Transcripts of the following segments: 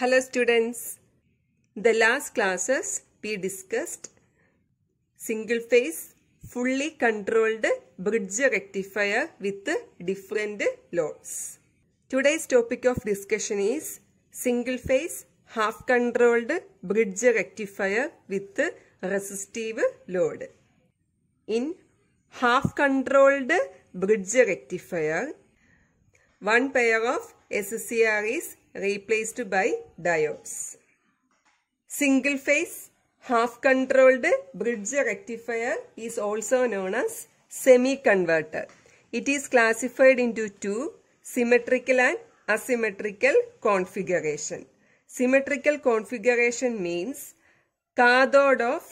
Hello students. The last classes we discussed single phase fully controlled bridge rectifier with different loads. Today's topic of discussion is single phase half controlled bridge rectifier with resistive load. In half controlled bridge rectifier, one pair of SCR is replaced by diodes. Single phase half controlled bridge rectifier is also known as semi-converter. It is classified into two symmetrical and asymmetrical configuration. Symmetrical configuration means cathode of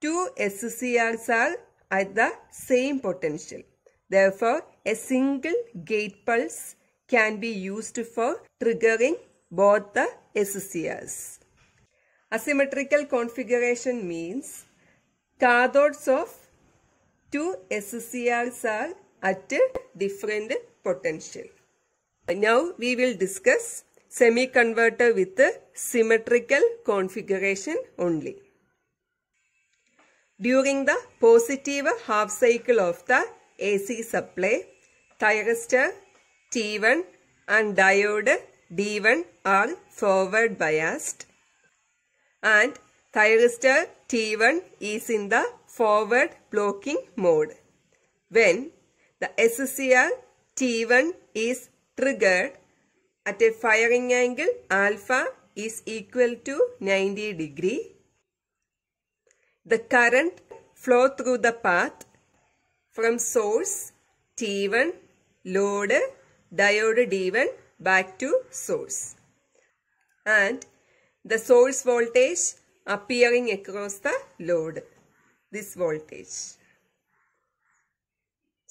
two SCRs are at the same potential. Therefore, a single gate pulse can be used for triggering both the SCRs. Asymmetrical configuration means cathodes of two SCRs are at different potential. Now we will discuss semiconverter with symmetrical configuration only. During the positive half cycle of the AC supply, thyristor T1 and diode D1 are forward biased and thyristor T1 is in the forward blocking mode. When the SCR T1 is triggered at a firing angle alpha is equal to 90 degree, the current flow through the path from source T1 load diode D1 back to source and the source voltage appearing across the load this voltage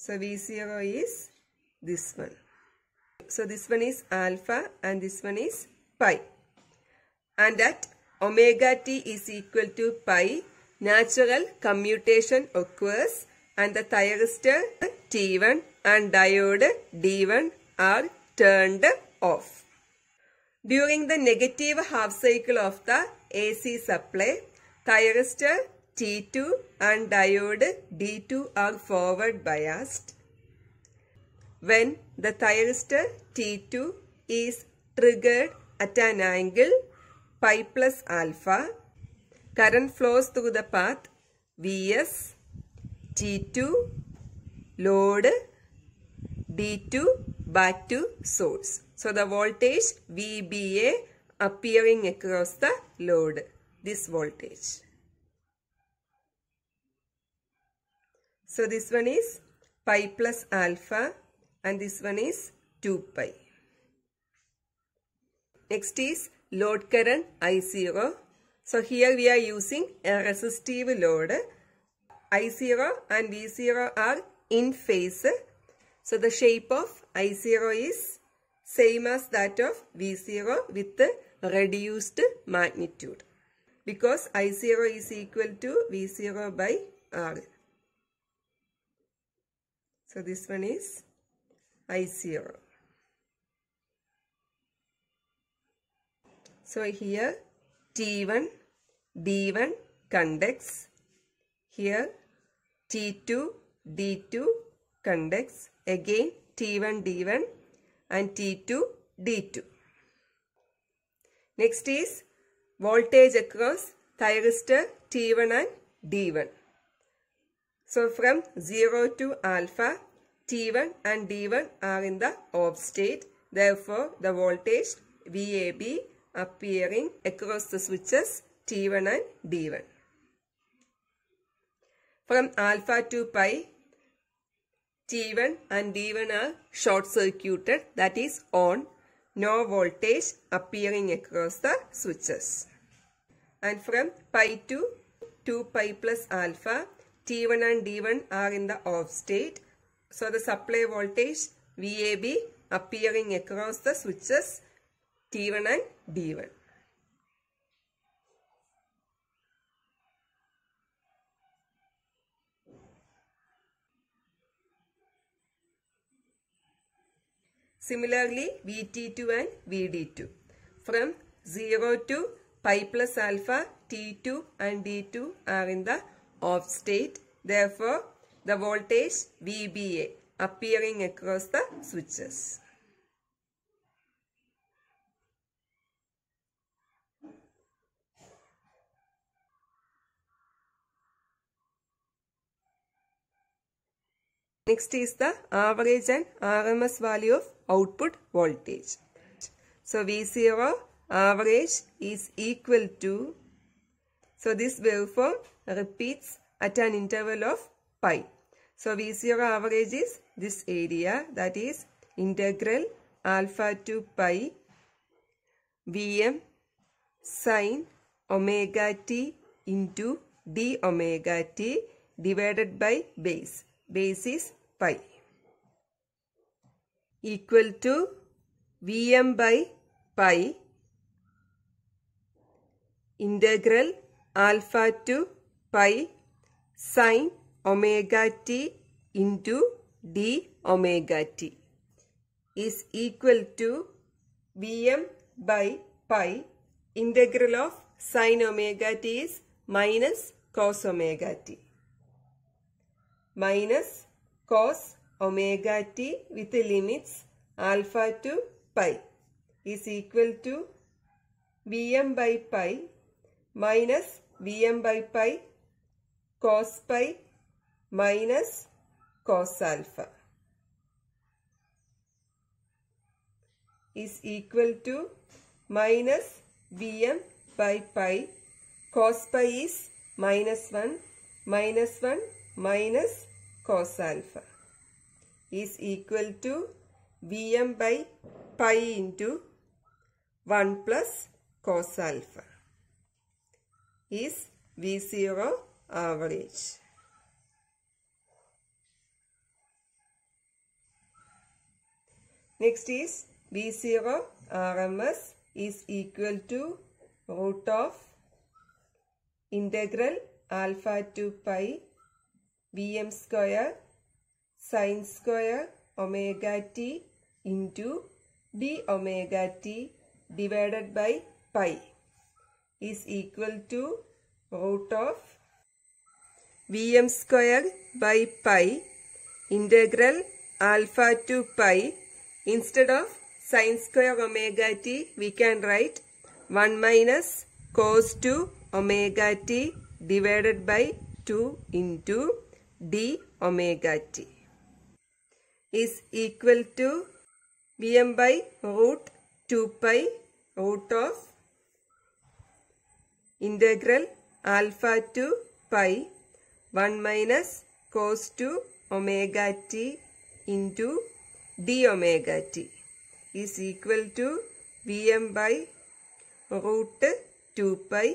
so V0 is this one so this one is alpha and this one is pi and at omega t is equal to pi natural commutation occurs and the thyristor T1 and diode D1 are turned off. During the negative half cycle of the AC supply, thyristor T2 and diode D2 are forward biased. When the thyristor T2 is triggered at an angle pi plus alpha, current flows through the path Vs, T2, load, D2 back to source. So the voltage VBA appearing across the load, this voltage. So this one is pi plus alpha and this one is 2 pi. Next is load current I0. So here we are using a resistive load. I0 and V0 are in phase. So the shape of I0 is same as that of V0 with reduced magnitude because I0 is equal to V0 by R. So this one is I0. So here T1, D1 conducts. Here T2, D2 conducts. Again T1, D1 and T2, D2. Next is voltage across thyristor T1 and D1. So from 0 to alpha, T1 and D1 are in the off state. Therefore, the voltage VAB appearing across the switches T1 and D1. From alpha to pi, T1 and D1 are short-circuited, that is on, no voltage appearing across the switches. And from pi to pi plus alpha, T1 and D1 are in the off state. So the supply voltage VAB appearing across the switches T1 and D1. Similarly, Vt2 and Vd2. From 0 to pi plus alpha, T2 and D2 are in the off state. Therefore, the voltage VBA appearing across the switches. Next is the average and RMS value of output voltage. So V0 average is equal to, so this waveform repeats at an interval of pi. So V0 average is this area that is integral alpha to pi Vm sine omega t into d omega t divided by base. Base is pi equal to Vm by pi integral alpha to pi sine omega t into d omega t is equal to Vm by pi integral of sine omega t is minus cos omega t minus cos omega t with limits alpha to pi is equal to Vm by pi minus Vm by pi cos pi minus cos alpha is equal to minus Vm by pi cos pi is minus 1 minus 1 minus cos alpha is equal to Vm by pi into 1 plus cos alpha is V0 average. Next is V0 RMS is equal to root of integral alpha to pi Vm square sine square omega t into d omega t divided by pi is equal to root of Vm square by pi integral alpha to pi instead of sine square omega t we can write 1 minus cos 2 omega t divided by 2 into d omega t is equal to Vm by root 2 pi root of integral alpha to pi 1 minus cos 2 omega t into d omega t is equal to Vm by root 2 pi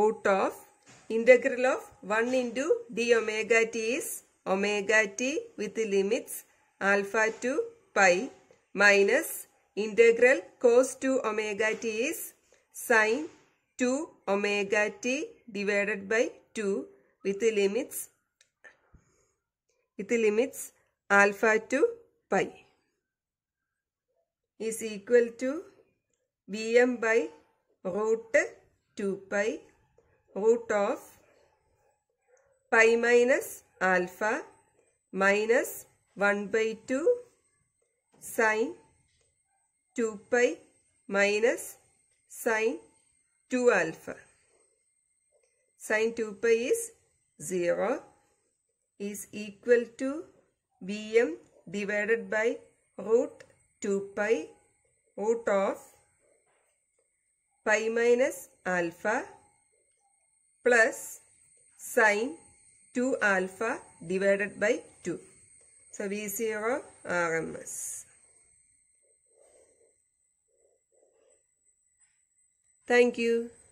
root of Integral of 1 into d omega t is omega t with limits alpha to pi minus integral cos 2 omega t is sine 2 omega t divided by 2 with limits with limits alpha to pi is equal to Vm by root 2 pi root of pi minus alpha minus 1 by 2 sine 2 pi minus sine 2 alpha. Sine 2 pi is 0 is equal to Bm divided by root 2 pi root of pi minus alpha plus sine 2 alpha divided by 2. So V0 RMS. Thank you.